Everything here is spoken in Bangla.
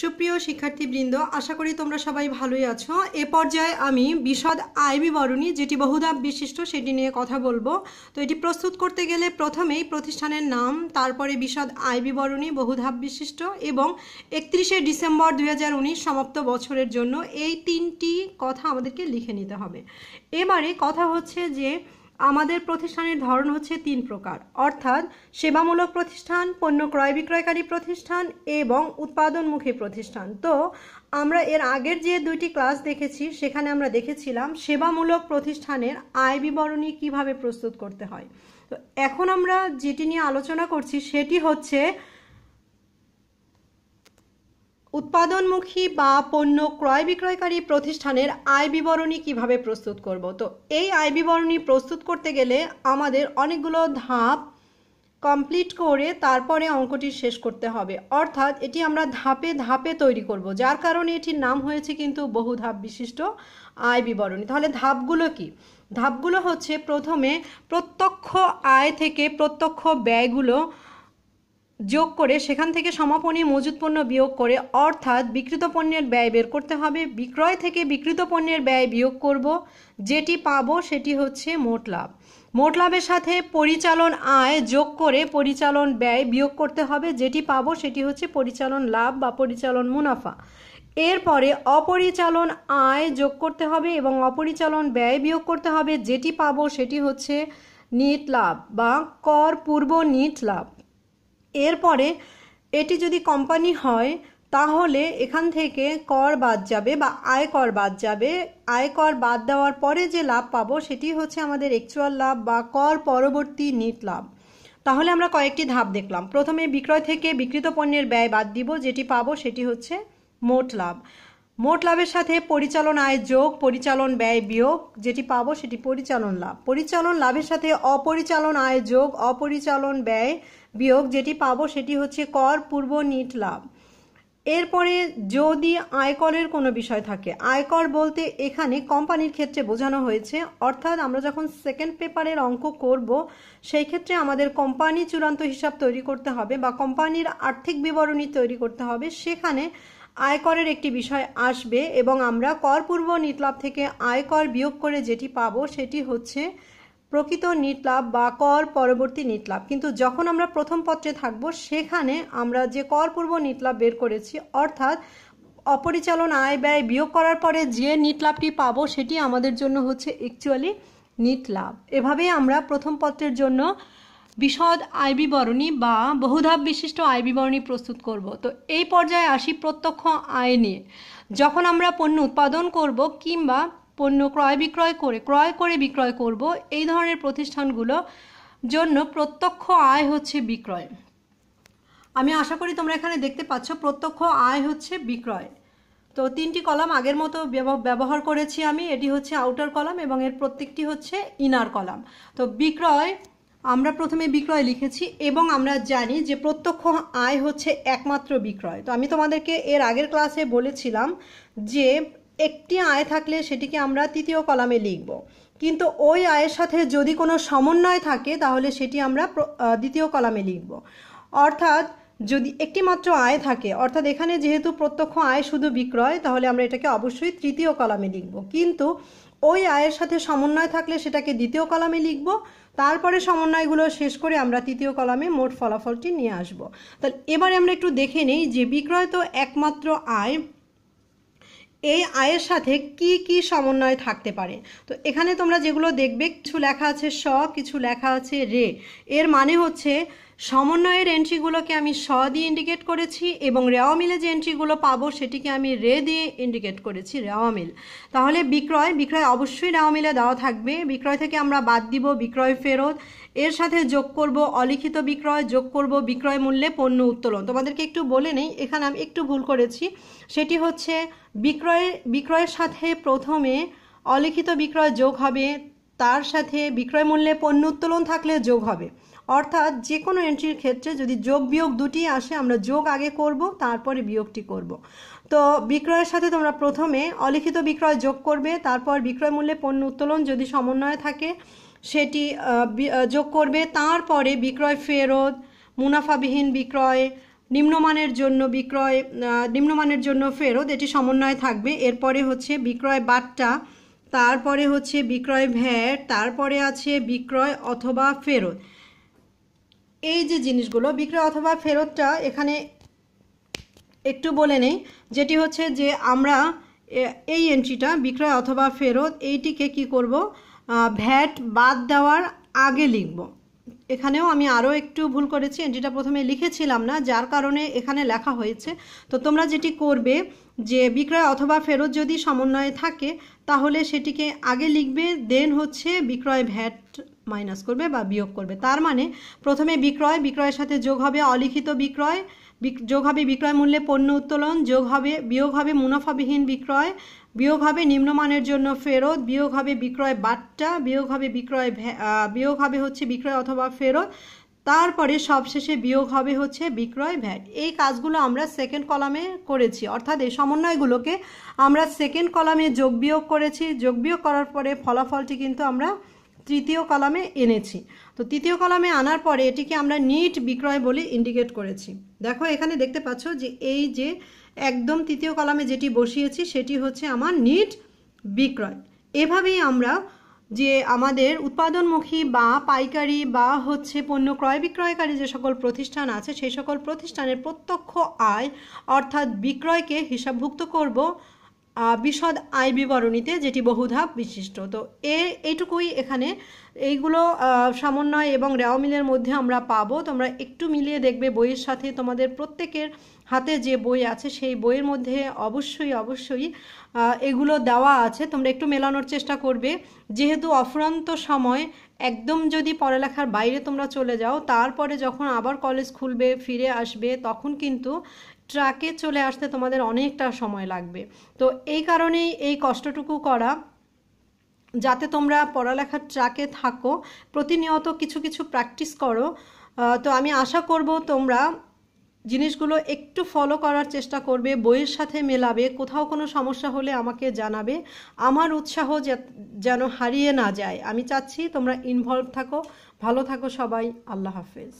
সুপ্রিয় শিক্ষার্থীবৃন্দ আশা করি তোমরা সবাই ভালোই আছো এ পর্যায়ে আমি বিশদ আয় বিবরণী যেটি বহুধাপ বিশিষ্ট সেটি নিয়ে কথা বলবো তো এটি প্রস্তুত করতে গেলে প্রথমেই প্রতিষ্ঠানের নাম তারপরে বিশদ আয় বিবরণী বহুধাপ বিশিষ্ট এবং একত্রিশে ডিসেম্বর দুই সমাপ্ত বছরের জন্য এই তিনটি কথা আমাদেরকে লিখে নিতে হবে এবারে কথা হচ্ছে যে আমাদের প্রতিষ্ঠানের ধরন হচ্ছে তিন প্রকার অর্থাৎ সেবামূলক প্রতিষ্ঠান পণ্য ক্রয় বিক্রয়কারী প্রতিষ্ঠান এবং উৎপাদনমুখী প্রতিষ্ঠান তো আমরা এর আগের যে দুইটি ক্লাস দেখেছি সেখানে আমরা দেখেছিলাম সেবামূলক প্রতিষ্ঠানের আয় বিবরণী কিভাবে প্রস্তুত করতে হয় তো এখন আমরা যেটি নিয়ে আলোচনা করছি সেটি হচ্ছে উৎপাদনমুখী বা পণ্য ক্রয় বিক্রয়কারী প্রতিষ্ঠানের আয় বিবরণী কিভাবে প্রস্তুত করব তো এই আয় বিবরণী প্রস্তুত করতে গেলে আমাদের অনেকগুলো ধাপ কমপ্লিট করে তারপরে অঙ্কটি শেষ করতে হবে অর্থাৎ এটি আমরা ধাপে ধাপে তৈরি করব যার কারণে এটির নাম হয়েছে কিন্তু বহু ধাপ বিশিষ্ট আয় বিবরণী তাহলে ধাপগুলো কি ধাপগুলো হচ্ছে প্রথমে প্রত্যক্ষ আয় থেকে প্রত্যক্ষ ব্যয়গুলো যোগ করে সেখান থেকে সমাপনী মজুত পণ্য বিয়োগ করে অর্থাৎ বিকৃত পণ্যের ব্যয় বের করতে হবে বিক্রয় থেকে বিকৃত পণ্যের ব্যয় বিয়োগ করব যেটি পাবো সেটি হচ্ছে মোট লাভ মোট লাভের সাথে পরিচালন আয় যোগ করে পরিচালন ব্যয় বিয়োগ করতে হবে যেটি পাবো সেটি হচ্ছে পরিচালন লাভ বা পরিচালন মুনাফা এরপরে অপরিচালন আয় যোগ করতে হবে এবং অপরিচালন ব্যয় বিয়োগ করতে হবে যেটি পাবো সেটি হচ্ছে নিট লাভ বা কর পূর্ব নিট লাভ এরপরে এটি যদি কোম্পানি হয় তাহলে এখান থেকে কর বাদ যাবে বা আয়কর বাদ যাবে আয়কর বাদ দেওয়ার পরে যে লাভ পাবো সেটি হচ্ছে আমাদের অ্যাকচুয়াল লাভ বা কর পরবর্তী নিট লাভ তাহলে আমরা কয়েকটি ধাপ দেখলাম প্রথমে বিক্রয় থেকে বিক্রিত পণ্যের ব্যয় বাদ দিব যেটি পাবো সেটি হচ্ছে মোট লাভ মোট লাভের সাথে পরিচালন আয় যোগ পরিচালন ব্যয় বিয়োগ যেটি পাবো সেটি পরিচালন লাভ পরিচালন লাভের সাথে অপরিচালন আয় যোগ অপরিচালন ব্যয় বিয়োগ যেটি পাবো সেটি হচ্ছে কর পূর্ব নিট লাভ এরপরে যদি আয়করের কোনো বিষয় থাকে আয়কর বলতে এখানে কোম্পানির ক্ষেত্রে বোঝানো হয়েছে অর্থাৎ আমরা যখন সেকেন্ড পেপারের অঙ্ক করব সেই ক্ষেত্রে আমাদের কোম্পানি চূড়ান্ত হিসাব তৈরি করতে হবে বা কোম্পানির আর্থিক বিবরণী তৈরি করতে হবে সেখানে আয়করের একটি বিষয় আসবে এবং আমরা করপূর্ব নিটলাভ থেকে আয়কর বিয়োগ করে যেটি পাবো সেটি হচ্ছে প্রকৃত নিট লাভ বা কর পরবর্তী নিট লাভ কিন্তু যখন আমরা প্রথম পত্রে থাকব সেখানে আমরা যে কর পূর্ব নিট লাভ বের করেছি অর্থাৎ অপরিচালন আয় ব্যয় বিয়োগ করার পরে যে নিট লাভটি পাব সেটি আমাদের জন্য হচ্ছে অ্যাকচুয়ালি নিট লাভ এভাবে আমরা প্রথম পত্রের জন্য বিশদ আয় বিবরণী বা বহুধাপ বিশিষ্ট আয় বিবরণী প্রস্তুত করব তো এই পর্যায়ে আসি প্রত্যক্ষ আয় নিয়ে যখন আমরা পণ্য উৎপাদন করব কিংবা পণ্য ক্রয় বিক্রয় করে ক্রয় করে বিক্রয় করব এই ধরনের প্রতিষ্ঠানগুলো জন্য প্রত্যক্ষ আয় হচ্ছে বিক্রয় আমি আশা করি তোমরা এখানে দেখতে পাচ্ছ প্রত্যক্ষ আয় হচ্ছে বিক্রয় তো তিনটি কলাম আগের মতো ব্যবহার করেছি আমি এটি হচ্ছে আউটার কলাম এবং এর প্রত্যেকটি হচ্ছে ইনার কলাম তো বিক্রয় আমরা প্রথমে বিক্রয় লিখেছি এবং আমরা জানি যে প্রত্যক্ষ আয় হচ্ছে একমাত্র বিক্রয় তো আমি তোমাদেরকে এর আগের ক্লাসে বলেছিলাম যে একটি আয় থাকলে সেটিকে আমরা তৃতীয় কলামে লিখব কিন্তু ওই আয়ের সাথে যদি কোনো সমন্বয় থাকে তাহলে সেটি আমরা দ্বিতীয় কলামে লিখব অর্থাৎ যদি একটি মাত্র আয় থাকে অর্থাৎ এখানে যেহেতু প্রত্যক্ষ আয় শুধু বিক্রয় তাহলে আমরা এটাকে অবশ্যই তৃতীয় কলামে লিখব কিন্তু ওই আয়ের সাথে সমন্বয় থাকলে সেটাকে দ্বিতীয় কলামে লিখব তারপরে সমন্বয়গুলো শেষ করে আমরা তৃতীয় কলামে মোট ফলাফলটি নিয়ে আসব তাহলে এবারে আমরা একটু দেখে নেই যে বিক্রয় তো একমাত্র আয় এই আয়ের সাথে কি কি সমন্বয় থাকতে পারে তো এখানে তোমরা যেগুলো দেখবে কিছু লেখা আছে স কিছু লেখা আছে রে এর মানে হচ্ছে সমন্বয়ের এন্ট্রিগুলোকে আমি স দিয়ে ইন্ডিকেট করেছি এবং রেওয়া মিলে যে এন্ট্রিগুলো পাবো সেটিকে আমি রে দিয়ে ইন্ডিকেট করেছি রেওয়া মিল তাহলে বিক্রয় বিক্রয় অবশ্যই রেওয়া মিলে দেওয়া থাকবে বিক্রয় থেকে আমরা বাদ দিব বিক্রয় ফেরত এর সাথে যোগ করব অলিখিত বিক্রয় যোগ করব বিক্রয় মূল্যে পণ্য উত্তোলন তোমাদেরকে একটু বলে নেই এখানে আমি একটু ভুল করেছি সেটি হচ্ছে বিক্রয় বিক্রয়ের সাথে প্রথমে অলিখিত বিক্রয় যোগ হবে তার সাথে বিক্রয় মূল্যে পণ্য উত্তোলন থাকলে যোগ হবে অর্থাৎ যে কোনো এন্ট্রির ক্ষেত্রে যদি যোগ বিয়োগ দুটি আসে আমরা যোগ আগে করব তারপরে বিয়োগটি করব তো বিক্রয়ের সাথে তোমরা প্রথমে অলিখিত বিক্রয় যোগ করবে তারপর বিক্রয় মূল্যে পণ্য উত্তোলন যদি সমন্বয় থাকে সেটি যোগ করবে তারপরে বিক্রয় ফেরত মুনাফাবিহীন বিক্রয় নিম্নমানের জন্য বিক্রয় নিম্নমানের জন্য ফেরত এটি সমন্বয় থাকবে এরপরে হচ্ছে বিক্রয় বাট্টা তারপরে হচ্ছে বিক্রয় ভ্যাট তারপরে আছে বিক্রয় অথবা ফেরত এই যে জিনিসগুলো বিক্রয় অথবা ফেরতটা এখানে একটু বলে নেই যেটি হচ্ছে যে আমরা এই এন্ট্রিটা বিক্রয় অথবা ফেরত এইটিকে কি করব ভ্যাট বাদ দেওয়ার আগে লিখব এখানেও আমি আরও একটু ভুল করেছি এন্ট্রিটা প্রথমে লিখেছিলাম না যার কারণে এখানে লেখা হয়েছে তো তোমরা যেটি করবে যে বিক্রয় অথবা ফেরত যদি সমন্বয়ে থাকে তাহলে সেটিকে আগে লিখবে দেন হচ্ছে বিক্রয় ভ্যাট মাইনাস করবে বা বিয়োগ করবে তার মানে প্রথমে বিক্রয় বিক্রয়ের সাথে যোগ হবে অলিখিত বিক্রয় যোগ হবে বিক্রয় মূল্যে পণ্য উত্তোলন যোগ হবে বিয়োগ হবে মুনাফাবিহীন বিক্রয় বিয়োগ হবে নিম্নমানের জন্য ফেরত বিয়োগ হবে বিক্রয় বাট্টা বিয়োগ হবে বিক্রয় বিয়োগ হবে হচ্ছে বিক্রয় অথবা ফেরত তারপরে সবশেষে বিয়োগ হবে হচ্ছে বিক্রয় ভ্যাট এই কাজগুলো আমরা সেকেন্ড কলামে করেছি অর্থাৎ এই সমন্বয়গুলোকে আমরা সেকেন্ড কলামে যোগ বিয়োগ করেছি যোগ বিয়োগ করার পরে ফলাফলটি কিন্তু আমরা তৃতীয় কলামে এনেছি তো তৃতীয় কলামে আনার পরে এটিকে আমরা নিট বিক্রয় বলে ইন্ডিকেট করেছি দেখো এখানে দেখতে পাচ্ছ যে এই যে একদম তৃতীয় কলামে যেটি বসিয়েছি সেটি হচ্ছে আমার নিট বিক্রয় এভাবেই আমরা যে আমাদের উৎপাদনমুখী বা পাইকারি বা হচ্ছে পণ্য ক্রয় বিক্রয়কারী যে সকল প্রতিষ্ঠান আছে সেই সকল প্রতিষ্ঠানের প্রত্যক্ষ আয় অর্থাৎ বিক্রয়কে হিসাবভুক্ত করব বিশদ আয় বিবরণীতে যেটি বহুধাপ বিশিষ্ট তো এ এইটুকুই এখানে এইগুলো সমন্বয় এবং রেওয়া মিলের মধ্যে আমরা পাবো তোমরা একটু মিলিয়ে দেখবে বইয়ের সাথে তোমাদের প্রত্যেকের হাতে যে বই আছে সেই বইয়ের মধ্যে অবশ্যই অবশ্যই এগুলো দেওয়া আছে তোমরা একটু মেলানোর চেষ্টা করবে যেহেতু অফুরন্ত সময় একদম যদি পড়ালেখার বাইরে তোমরা চলে যাও তারপরে যখন আবার কলেজ খুলবে ফিরে আসবে তখন কিন্তু ট্রাকে চলে আসতে তোমাদের অনেকটা সময় লাগবে তো এই কারণেই এই কষ্টটুকু করা যাতে তোমরা পড়ালেখার ট্রাকে থাকো প্রতিনিয়ত কিছু কিছু প্র্যাকটিস করো তো আমি আশা করব তোমরা জিনিসগুলো একটু ফলো করার চেষ্টা করবে বইয়ের সাথে মেলাবে কোথাও কোনো সমস্যা হলে আমাকে জানাবে আমার উৎসাহ যেন হারিয়ে না যায় আমি চাচ্ছি তোমরা ইনভলভ থাকো ভালো থাকো সবাই আল্লাহ হাফেজ